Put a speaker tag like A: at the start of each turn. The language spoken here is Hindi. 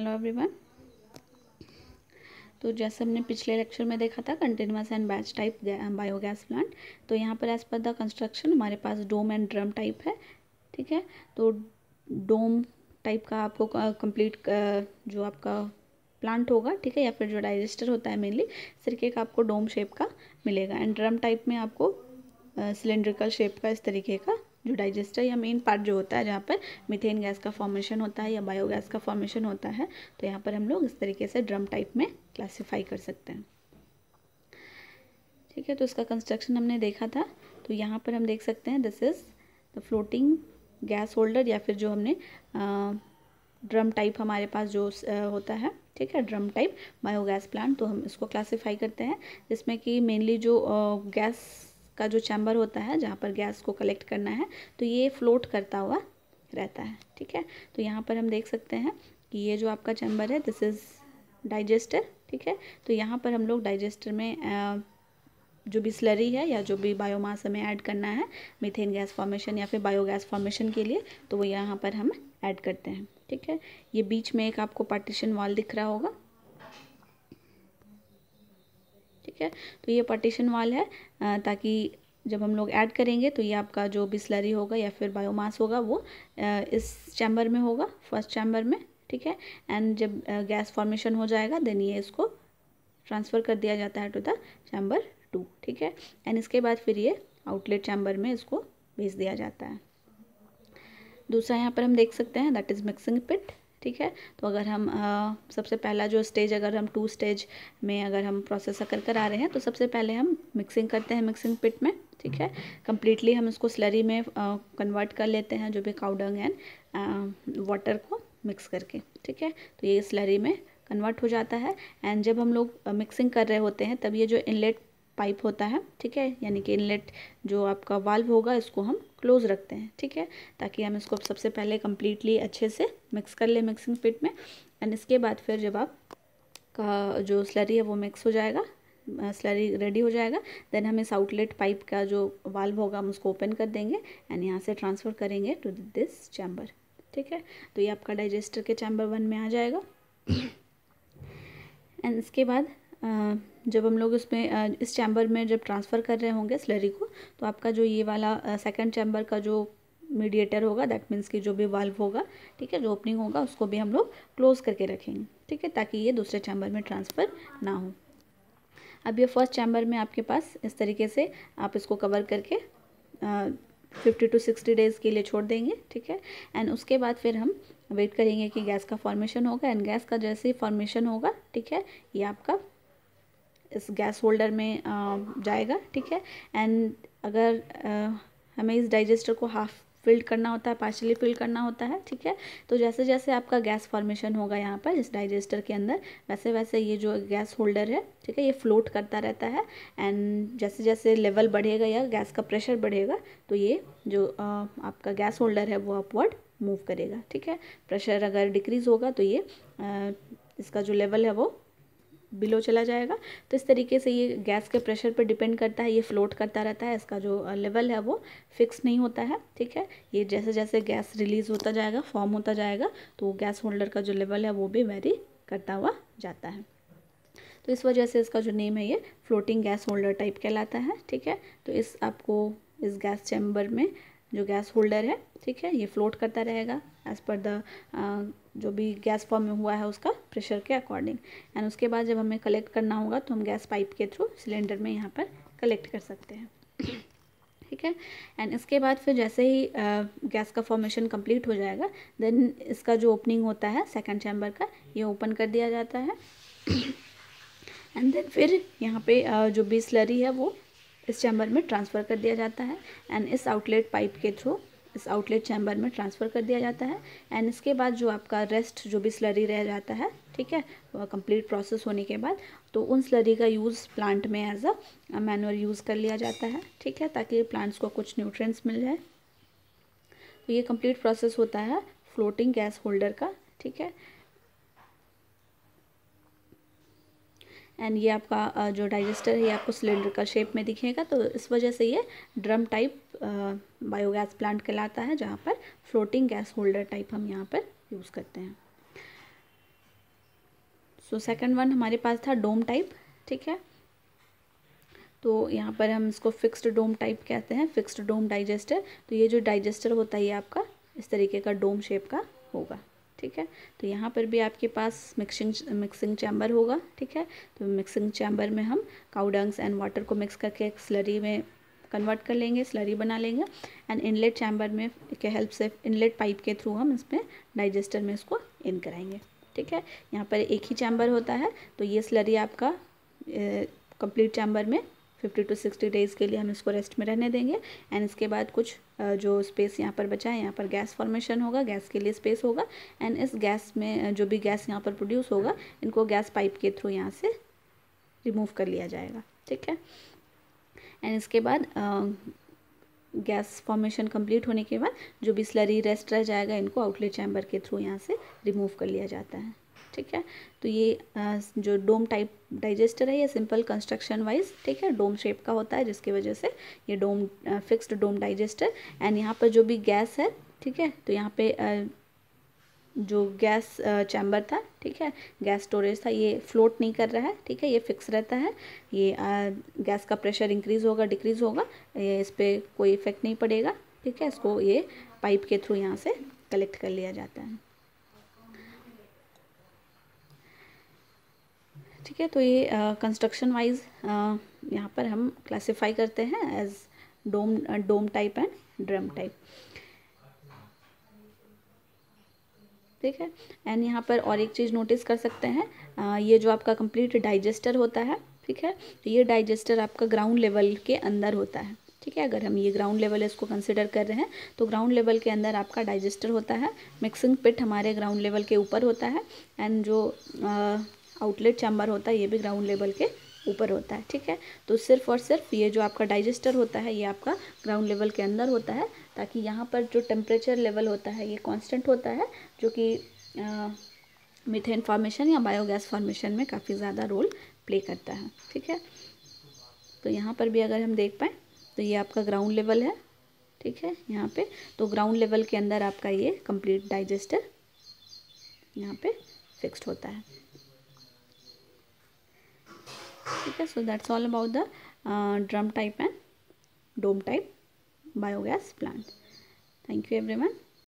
A: हेलो एवरीवन तो जैसे हमने पिछले लेक्चर में देखा था continuous and batch type biogas plant तो यहाँ पर एज पर द कंस्ट्रक्शन हमारे पास डोम एंड ड्रम टाइप है ठीक है तो डोम टाइप का आपको कंप्लीट जो आपका प्लांट होगा ठीक है या फिर जो डाइजेस्टर होता है मेनली सिरके का आपको डोम शेप का मिलेगा एंड ड्रम टाइप में आपको सिलेंड्रिकल शेप का इस तरीके का जो डाइजेस्टर या मेन पार्ट जो होता है जहाँ पर मिथेन गैस का फॉर्मेशन होता है या बायोगैस का फॉर्मेशन होता है तो यहाँ पर हम लोग इस तरीके से ड्रम टाइप में क्लासीफाई कर सकते हैं ठीक है तो इसका कंस्ट्रक्शन हमने देखा था तो यहाँ पर हम देख सकते हैं this is the floating gas holder या फिर जो हमने ड्रम टाइप हमारे पास जो होता है ठीक है ड्रम टाइप बायोगैस प्लांट तो हम इसको क्लासीफाई करते हैं जिसमें कि मेनली जो गैस का जो चैम्बर होता है जहाँ पर गैस को कलेक्ट करना है तो ये फ्लोट करता हुआ रहता है ठीक है तो यहाँ पर हम देख सकते हैं कि ये जो आपका चैम्बर है दिस इज़ डाइजेस्टर ठीक है तो यहाँ पर हम लोग डाइजेस्टर में जो भी स्लरी है या जो भी बायोमास हमें ऐड करना है मीथेन गैस फॉर्मेशन या फिर बायोगैस फॉर्मेशन के लिए तो वो यहाँ पर हम ऐड करते हैं ठीक है ये बीच में एक आपको पार्टीशन वॉल दिख रहा होगा ठीक है तो ये पार्टीशन वाल है ताकि जब हम लोग ऐड करेंगे तो ये आपका जो बिस्लरी होगा या फिर बायोमास होगा वो इस चैम्बर में होगा फर्स्ट चैम्बर में ठीक है एंड जब गैस फॉर्मेशन हो जाएगा देन ये इसको ट्रांसफ़र कर दिया जाता है टू द चैम्बर टू ठीक है एंड इसके बाद फिर ये आउटलेट चैम्बर में इसको भेज दिया जाता है दूसरा यहाँ पर हम देख सकते हैं दैट इज़ मिक्सिंग पिट ठीक है तो अगर हम आ, सबसे पहला जो स्टेज अगर हम टू स्टेज में अगर हम प्रोसेस अगर आ रहे हैं तो सबसे पहले हम मिक्सिंग करते हैं मिक्सिंग पिट में ठीक है कम्प्लीटली हम इसको स्लरी में कन्वर्ट कर लेते हैं जो भी काउडंग एंड वाटर को मिक्स करके ठीक है तो ये स्लरी में कन्वर्ट हो जाता है एंड जब हम लोग मिक्सिंग कर रहे होते हैं तब ये जो इनलेट पाइप होता है ठीक है यानी कि इनलेट जो आपका वाल्व होगा इसको हम क्लोज रखते हैं ठीक है ताकि हम इसको सबसे पहले कम्प्लीटली अच्छे से मिक्स कर लें मिक्सिंग पिट में एंड इसके बाद फिर जब आप का जो स्लरी है वो मिक्स हो जाएगा स्लरी रेडी हो जाएगा देन हम इस आउटलेट पाइप का जो वाल्व होगा हम उसको ओपन कर देंगे एंड यहाँ से ट्रांसफ़र करेंगे टू दिस चैम्बर ठीक है तो ये आपका डाइजेस्टर के चैम्बर वन में आ जाएगा एंड इसके बाद जब हम लोग इसमें इस चैम्बर में जब ट्रांसफ़र कर रहे होंगे स्लरी को तो आपका जो ये वाला सेकेंड चैम्बर का जो मीडिएटर होगा दैट मीन्स कि जो भी वाल्व होगा ठीक है जो ओपनिंग होगा उसको भी हम लोग क्लोज़ करके रखेंगे ठीक है ताकि ये दूसरे चैम्बर में ट्रांसफ़र ना हो अब ये फर्स्ट चैम्बर में आपके पास इस तरीके से आप इसको कवर करके फिफ्टी टू सिक्सटी डेज़ के लिए छोड़ देंगे ठीक है एंड उसके बाद फिर हम वेट करेंगे कि गैस का फॉर्मेशन होगा एंड गैस का जैसे ही फॉर्मेशन होगा ठीक है ये आपका इस गैस होल्डर में जाएगा ठीक है एंड अगर हमें इस डाइजेस्टर को हाफ फिल्ड करना होता है पार्शली फिल्ड करना होता है ठीक है तो जैसे जैसे आपका गैस फॉर्मेशन होगा यहाँ पर इस डाइजेस्टर के अंदर वैसे वैसे ये जो गैस होल्डर है ठीक है ये फ्लोट करता रहता है एंड जैसे जैसे लेवल बढ़ेगा या गैस का प्रेशर बढ़ेगा तो ये जो आपका गैस होल्डर है वो अपवर्ड मूव करेगा ठीक है प्रेशर अगर डिक्रीज़ होगा तो ये इसका जो लेवल है वो बिलो चला जाएगा तो इस तरीके से ये गैस के प्रेशर पर डिपेंड करता है ये फ्लोट करता रहता है इसका जो लेवल है वो फिक्स नहीं होता है ठीक है ये जैसे जैसे गैस रिलीज़ होता जाएगा फॉर्म होता जाएगा तो गैस होल्डर का जो लेवल है वो भी वेरी करता हुआ जाता है तो इस वजह से इसका जो नेम है ये फ्लोटिंग गैस होल्डर टाइप कहलाता है ठीक है तो इस आपको इस गैस चैम्बर में जो गैस होल्डर है ठीक है ये फ्लोट करता रहेगा एज़ पर द जो भी गैस फॉर्म में हुआ है उसका प्रेशर के अकॉर्डिंग एंड उसके बाद जब हमें कलेक्ट करना होगा तो हम गैस पाइप के थ्रू सिलेंडर में यहाँ पर कलेक्ट कर सकते हैं ठीक है एंड इसके बाद फिर जैसे ही गैस का फॉर्मेशन कंप्लीट हो जाएगा देन इसका जो ओपनिंग होता है सेकंड चैम्बर का ये ओपन कर दिया जाता है एंड देन फिर यहाँ पे जो भी स्लरी है वो इस चैम्बर में ट्रांसफ़र कर दिया जाता है एंड इस आउटलेट पाइप के थ्रू इस आउटलेट चैम्बर में ट्रांसफ़र कर दिया जाता है एंड इसके बाद जो आपका रेस्ट जो भी स्लरी रह जाता है ठीक है कंप्लीट प्रोसेस होने के बाद तो उन स्लरी का यूज़ प्लांट में एज अ मैनुअल यूज़ कर लिया जाता है ठीक है ताकि प्लांट्स को कुछ न्यूट्रेंट्स मिल जाए तो ये कंप्लीट प्रोसेस होता है फ्लोटिंग गैस होल्डर का ठीक है एंड ये आपका जो डाइजेस्टर है ये आपको सिलेंडर का शेप में दिखेगा तो इस वजह से ये ड्रम टाइप बायोगैस प्लांट कहलाता है जहाँ पर फ्लोटिंग गैस होल्डर टाइप हम यहाँ पर यूज़ करते हैं सो सेकंड वन हमारे पास था डोम टाइप ठीक है तो यहाँ पर हम इसको फिक्स्ड डोम टाइप कहते हैं फिक्स्ड डोम डाइजेस्टर तो ये जो डाइजेस्टर होता है ये आपका इस तरीके का डोम शेप का होगा ठीक है तो यहाँ पर भी आपके पास मिक्सिंग मिक्सिंग चैम्बर होगा ठीक है तो मिक्सिंग चैम्बर में हम काउडंग्स एंड वाटर को मिक्स करके एक स्लरी में कन्वर्ट कर लेंगे स्लरी बना लेंगे एंड इनलेट चैम्बर में के हेल्प से इनलेट पाइप के थ्रू हम इसमें डाइजेस्टर में इसको इन कराएंगे ठीक है यहाँ पर एक ही चैम्बर होता है तो ये स्लरी आपका कंप्लीट चैम्बर में फिफ्टी टू सिक्सटी डेज़ के लिए हम इसको रेस्ट में रहने देंगे एंड इसके बाद कुछ जो स्पेस यहाँ पर बचा है यहाँ पर गैस फॉर्मेशन होगा गैस के लिए स्पेस होगा एंड इस गैस में जो भी गैस यहाँ पर प्रोड्यूस होगा इनको गैस पाइप के थ्रू यहाँ से रिमूव कर लिया जाएगा ठीक है एंड इसके बाद गैस फॉर्मेशन कंप्लीट होने के बाद जो भी स्लरी रेस्ट रह जाएगा इनको आउटलेट चैम्बर के थ्रू यहाँ से रिमूव कर लिया जाता है ठीक है तो ये जो डोम टाइप डाइजेस्टर है ये सिंपल कंस्ट्रक्शन वाइज ठीक है डोम शेप का होता है जिसकी वजह से ये dome fixed dome digester and यहाँ पर जो भी गैस है ठीक है तो यहाँ पे जो गैस चैम्बर था ठीक है गैस स्टोरेज था ये फ्लोट नहीं कर रहा है ठीक है ये फिक्स रहता है ये गैस का प्रेशर इंक्रीज़ होगा डिक्रीज़ होगा ये इस पर कोई इफेक्ट नहीं पड़ेगा ठीक है इसको ये पाइप के थ्रू यहाँ से कलेक्ट कर लिया जाता है ठीक है तो ये कंस्ट्रक्शन वाइज यहाँ पर हम क्लासिफाई करते हैं as dome dome type and drum type ठीक है एंड यहाँ पर और एक चीज़ नोटिस कर सकते हैं आ, ये जो आपका कंप्लीट डाइजेस्टर होता है ठीक है तो ये डाइजेस्टर आपका ग्राउंड लेवल के अंदर होता है ठीक है अगर हम ये ग्राउंड लेवल इसको कंसिडर कर रहे हैं तो ग्राउंड लेवल के अंदर आपका डाइजेस्टर होता है मिक्सिंग पिट हमारे ग्राउंड लेवल के ऊपर होता है एंड जो आउटलेट चैम्बर होता है ये भी ग्राउंड लेवल के ऊपर होता है ठीक है तो सिर्फ और सिर्फ ये जो आपका डाइजेस्टर होता है ये आपका ग्राउंड लेवल के अंदर होता है ताकि यहाँ पर जो टेम्परेचर लेवल होता है ये कांस्टेंट होता है जो कि मिथेन फॉर्मेशन या बायोगैस फॉर्मेशन में काफ़ी ज़्यादा रोल प्ले करता है ठीक है तो यहाँ पर भी अगर हम देख पाएँ तो ये आपका ग्राउंड लेवल है ठीक है यहाँ पे तो ग्राउंड लेवल के अंदर आपका ये कंप्लीट डाइजेस्टर यहाँ पे फिक्स्ड होता है okay so that's all about the uh, drum type and dome type biogas plant thank you everyone